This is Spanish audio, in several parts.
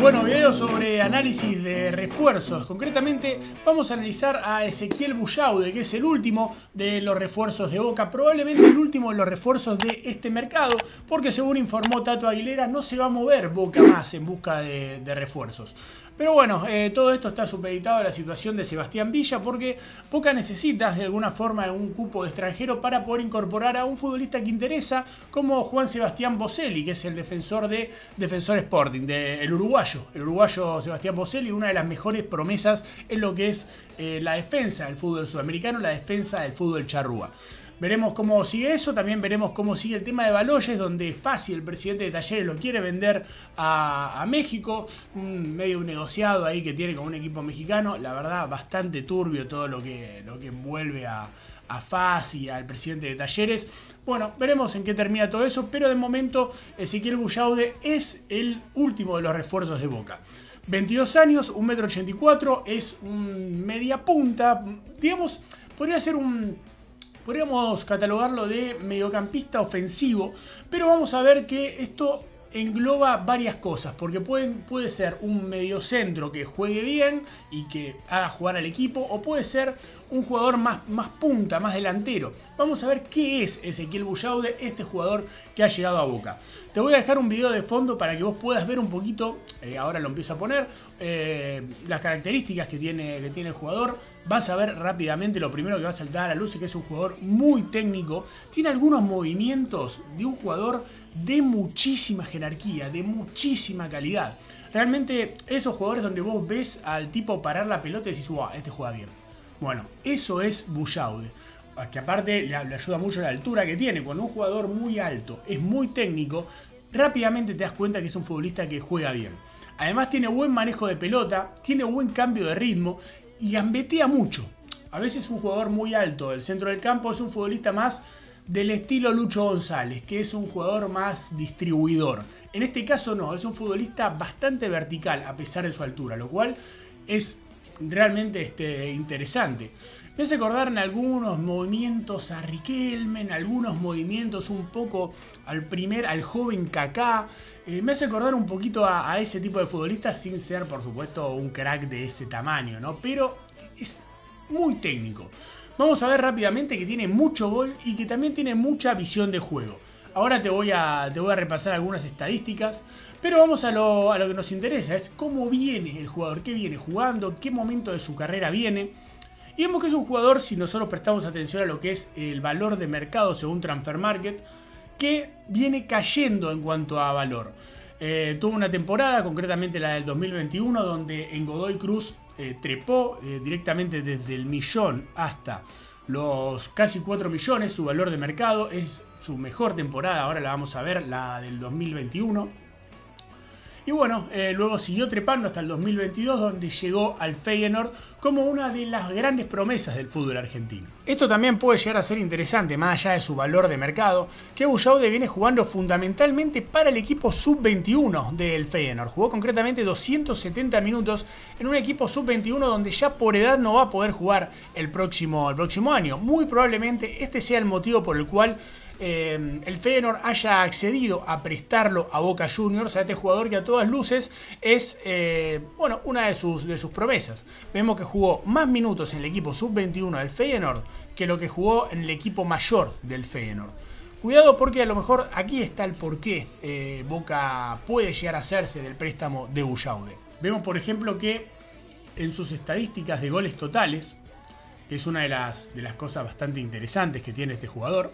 Bueno, video sobre análisis de refuerzos. Concretamente vamos a analizar a Ezequiel Bullaude, que es el último de los refuerzos de Boca, probablemente el último de los refuerzos de este mercado, porque según informó Tato Aguilera no se va a mover Boca más en busca de, de refuerzos. Pero bueno, eh, todo esto está supeditado a la situación de Sebastián Villa porque poca necesitas de alguna forma un cupo de extranjero para poder incorporar a un futbolista que interesa como Juan Sebastián Boselli, que es el defensor de Defensor Sporting, del uruguayo. El uruguayo Sebastián Boselli, una de las mejores promesas en lo que es eh, la defensa del fútbol sudamericano, la defensa del fútbol charrúa. Veremos cómo sigue eso, también veremos cómo sigue el tema de Baloyes, donde fácil el presidente de Talleres lo quiere vender a, México, medio negociado ahí que tiene con un equipo mexicano, la verdad bastante turbio todo lo que, lo que envuelve a, a Faz y al presidente de Talleres. Bueno, veremos en qué termina todo eso, pero de momento Ezequiel Bullaude es el último de los refuerzos de Boca. 22 años, 1,84m, es un media punta, digamos, podría ser un podríamos catalogarlo de mediocampista ofensivo, pero vamos a ver que esto engloba varias cosas, porque puede ser un mediocentro que juegue bien y que haga jugar al equipo, o puede ser un jugador más, más punta, más delantero. Vamos a ver qué es Ezequiel Bullaude, este jugador que ha llegado a Boca. Te voy a dejar un video de fondo para que vos puedas ver un poquito, eh, ahora lo empiezo a poner, eh, las características que tiene, que tiene el jugador, vas a ver rápidamente lo primero que va a saltar a la luz es que es un jugador muy técnico, tiene algunos movimientos de un jugador de muchísima jerarquía, de muchísima calidad. Realmente esos jugadores donde vos ves al tipo parar la pelota y decís, wow, este juega bien. Bueno, eso es Bouchaude. que aparte le, ayuda mucho la altura que tiene. Cuando un jugador muy alto es muy técnico, rápidamente te das cuenta que es un futbolista que juega bien. Además tiene buen manejo de pelota, tiene buen cambio de ritmo y gambetea mucho. A veces un jugador muy alto del centro del campo es un futbolista más del estilo Lucho González, que es un jugador más distribuidor. En este caso no, es un futbolista bastante vertical a pesar de su altura, lo cual es realmente este, interesante. Me hace acordar en algunos movimientos a Riquelme, en algunos movimientos un poco al primer, al joven Kaká. Eh, me hace acordar un poquito a, ese tipo de futbolista sin ser, por supuesto, un crack de ese tamaño, ¿no? Pero es muy técnico. Vamos a ver rápidamente que tiene mucho gol y que también tiene mucha visión de juego. Ahora te voy a, te voy a repasar algunas estadísticas, pero vamos a lo, a lo que nos interesa, es cómo viene el jugador, qué viene jugando, qué momento de su carrera viene. Y vemos que es un jugador, si nosotros prestamos atención a lo que es el valor de mercado según Transfer Market, que viene cayendo en cuanto a valor. Eh, tuvo una temporada, concretamente la del 2021, donde en Godoy Cruz eh, trepó eh, directamente desde el millón hasta los casi 4 millones, su valor de mercado. Es su mejor temporada, ahora la vamos a ver, la del 2021. Y bueno, eh, luego siguió trepando hasta el 2022 donde llegó al Feyenoord como una de las grandes promesas del fútbol argentino. Esto también puede llegar a ser interesante más allá de su valor de mercado, que Ullaude viene jugando fundamentalmente para el equipo sub-21 del Feyenoord. Jugó concretamente 270 minutos en un equipo sub-21 donde ya por edad no va a poder jugar el próximo, el próximo año. Muy probablemente este sea el motivo por el cual eh, el Feyenoord haya accedido a prestarlo a Boca Juniors, a este jugador que a todas luces es eh, bueno, una de sus, de sus promesas. Vemos que jugó más minutos en el equipo sub-21 del Feyenoord que lo que jugó en el equipo mayor del Feyenoord. Cuidado porque a lo mejor aquí está el por qué eh, Boca puede llegar a hacerse del préstamo de Ullaude Vemos por ejemplo que en sus estadísticas de goles totales, que es una las, de las cosas bastante interesantes que tiene este jugador,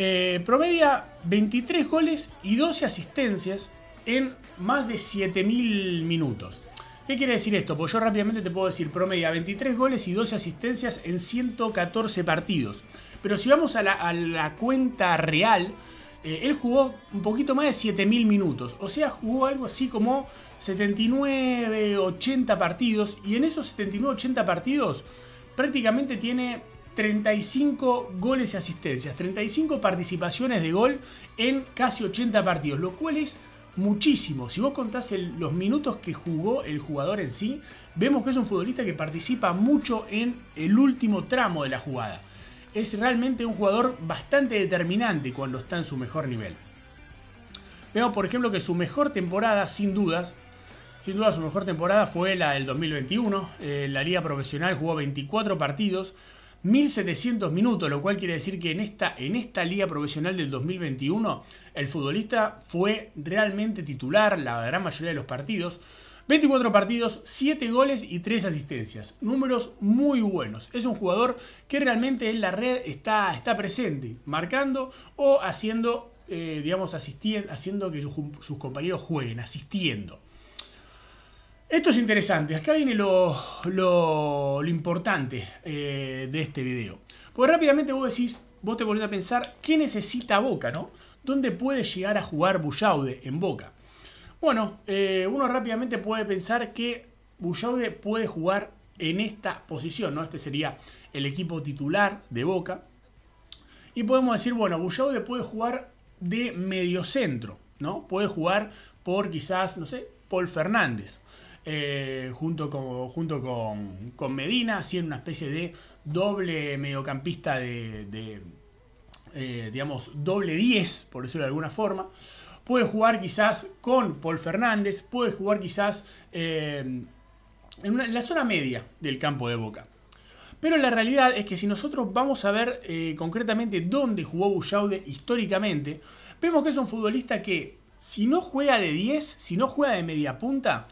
eh, promedia 23 goles y 12 asistencias en más de 7.000 minutos. ¿Qué quiere decir esto? Pues yo rápidamente te puedo decir, promedia 23 goles y 12 asistencias en 114 partidos. Pero si vamos a la, cuenta real, eh, él jugó un poquito más de 7.000 minutos. O sea, jugó algo así como 79, 80 partidos. Y en esos 79, 80 partidos prácticamente tiene 35 goles y asistencias, 35 participaciones de gol en casi 80 partidos, lo cual es muchísimo. Si vos contás los minutos que jugó el jugador en sí, vemos que es un futbolista que participa mucho en el último tramo de la jugada. Es realmente un jugador bastante determinante cuando está en su mejor nivel. Vemos, por ejemplo, que su mejor temporada, sin dudas, sin duda su mejor temporada fue la del 2021. Eh, la liga profesional jugó 24 partidos, 1.700 minutos, lo cual quiere decir que en esta, en esta liga profesional del 2021 el futbolista fue realmente titular la gran mayoría de los partidos. 24 partidos, 7 goles y 3 asistencias. Números muy buenos. Es un jugador que realmente en la red está, está presente, marcando o haciendo, eh, digamos, asistiendo, haciendo que sus compañeros jueguen, asistiendo. Esto es interesante, acá viene lo, importante eh, de este video. Porque rápidamente vos decís, vos te vuelves a pensar, ¿qué necesita Boca, no? ¿Dónde puede llegar a jugar Bullaude en Boca? Bueno, eh, uno rápidamente puede pensar que Bullaude puede jugar en esta posición, ¿no? Este sería el equipo titular de Boca. Y podemos decir, bueno, Bullaude puede jugar de mediocentro, ¿no? Puede jugar por quizás, no sé, Paul Fernández. Eh, junto, con, junto con, con Medina, haciendo una especie de doble mediocampista de, eh, digamos, doble 10, por decirlo de alguna forma. Puede jugar quizás con Paul Fernández, puede jugar quizás eh, en, la zona media del campo de Boca. Pero la realidad es que si nosotros vamos a ver concretamente dónde jugó Bullaude históricamente, vemos que es un futbolista que si no juega de 10, si no juega de media punta,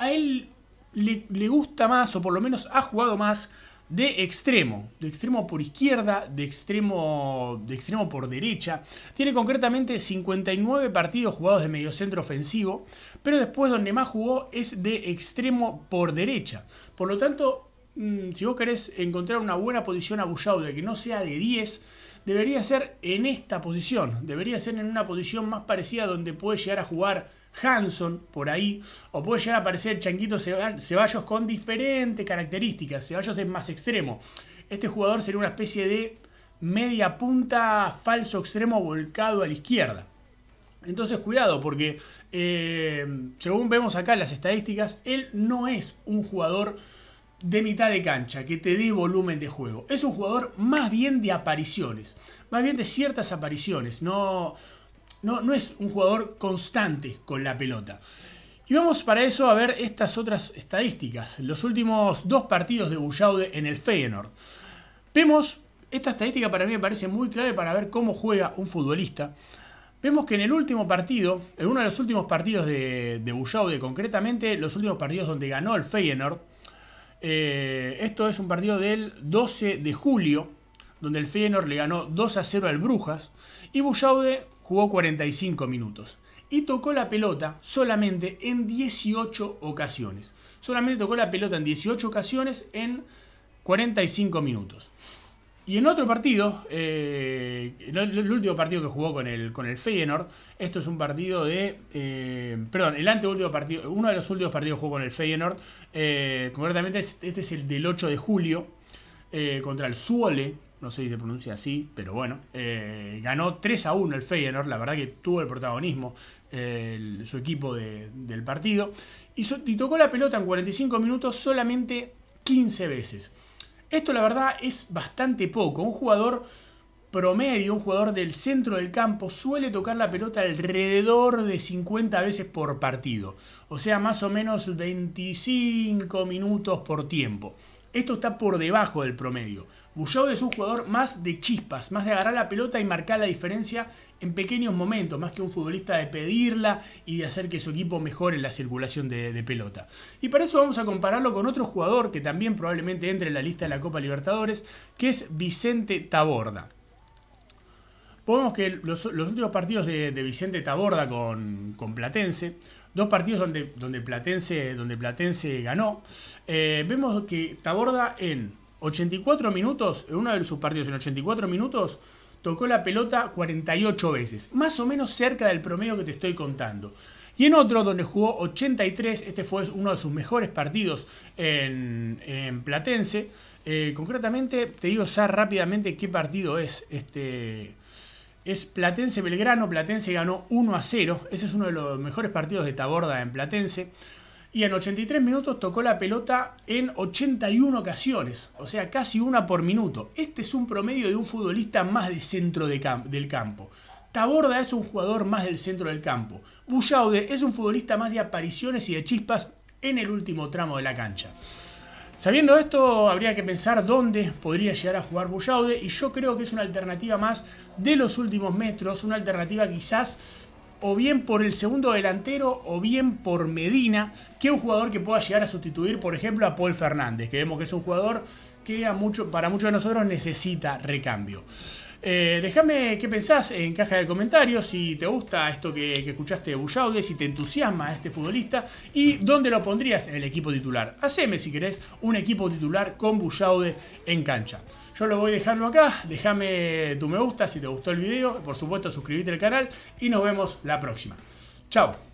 a él le, gusta más, o por lo menos ha jugado más, de extremo, de extremo por izquierda, de extremo, de extremo por derecha. Tiene concretamente 59 partidos jugados de mediocentro ofensivo, pero después donde más jugó es de extremo por derecha. Por lo tanto, mm, si vos querés encontrar una buena posición a de que no sea de 10, debería ser en esta posición, debería ser en una posición más parecida donde puede llegar a jugar Hanson por ahí, o puede llegar a aparecer Changuito Ceballos con diferentes características. Ceballos es más extremo. Este jugador sería una especie de media punta falso extremo volcado a la izquierda. Entonces cuidado porque eh, según vemos acá las estadísticas, él no es un jugador de mitad de cancha, que te dé volumen de juego. Es un jugador más bien de apariciones, más bien de ciertas apariciones, no, no, no es un jugador constante con la pelota. Y vamos para eso a ver estas otras estadísticas, los últimos dos partidos de Bullaude en el Feyenoord. Vemos, esta estadística para mí me parece muy clave para ver cómo juega un futbolista. Vemos que en el último partido, en uno de los últimos partidos de, de concretamente, los últimos partidos donde ganó el Feyenoord, eh, esto es un partido del 12 de julio, donde el Feyenoord le ganó 2 a 0 al Brujas y Bullaude jugó 45 minutos y tocó la pelota solamente en 18 ocasiones. Solamente tocó la pelota en 18 ocasiones en 45 minutos. Y en otro partido, eh, el, último partido que jugó con el, con el Feyenoord, esto es un partido de. Eh, perdón, el anteúltimo partido, uno de los últimos partidos que jugó con el Feyenoord, eh, concretamente este es el del 8 de julio, contra el Suole, no sé si se pronuncia así, pero bueno, ganó 3 a 1 el Feyenoord, la verdad que tuvo el protagonismo su equipo del partido, y, y tocó la pelota en 45 minutos solamente 15 veces. Esto la verdad es bastante poco. Un jugador promedio, un jugador del centro del campo suele tocar la pelota alrededor de 50 veces por partido. O sea, más o menos 25 minutos por tiempo. Esto está por debajo del promedio. Bullado es un jugador más de chispas, más de agarrar la pelota y marcar la diferencia en pequeños momentos, más que un futbolista de pedirla y de hacer que su equipo mejore la circulación de, pelota. Y para eso vamos a compararlo con otro jugador que también probablemente entre en la lista de la Copa Libertadores, que es Vicente Taborda. Podemos que los, últimos partidos de, Vicente Taborda con, con Platense dos partidos donde, donde, Platense, donde Platense ganó. Eh, vemos que Taborda en 84 minutos, en uno de sus partidos en 84 minutos, tocó la pelota 48 veces, más o menos cerca del promedio que te estoy contando. Y en otro donde jugó 83, este fue uno de sus mejores partidos en, Platense. Eh, concretamente, te digo ya rápidamente qué partido es este es Platense Belgrano. Platense ganó 1 a 0. Ese es uno de los mejores partidos de Taborda en Platense. Y en 83 minutos tocó la pelota en 81 ocasiones, o sea, casi una por minuto. Este es un promedio de un futbolista más de centro del campo. Taborda es un jugador más del centro del campo. Bullaude es un futbolista más de apariciones y de chispas en el último tramo de la cancha. Sabiendo esto, habría que pensar dónde podría llegar a jugar Bullaude y yo creo que es una alternativa más de los últimos metros, una alternativa quizás o bien por el segundo delantero o bien por Medina, que es un jugador que pueda llegar a sustituir, por ejemplo, a Paul Fernández, que vemos que es un jugador que a mucho, para muchos de nosotros necesita recambio. Eh, déjame qué pensás en caja de comentarios, si te gusta esto que, escuchaste de Bullaude, si te entusiasma este futbolista y dónde lo pondrías en el equipo titular. Haceme, si querés, un equipo titular con Bullaude en cancha. Yo lo voy dejando acá, déjame tu me gusta si te gustó el video, por supuesto suscríbete al canal y nos vemos la próxima. Chao.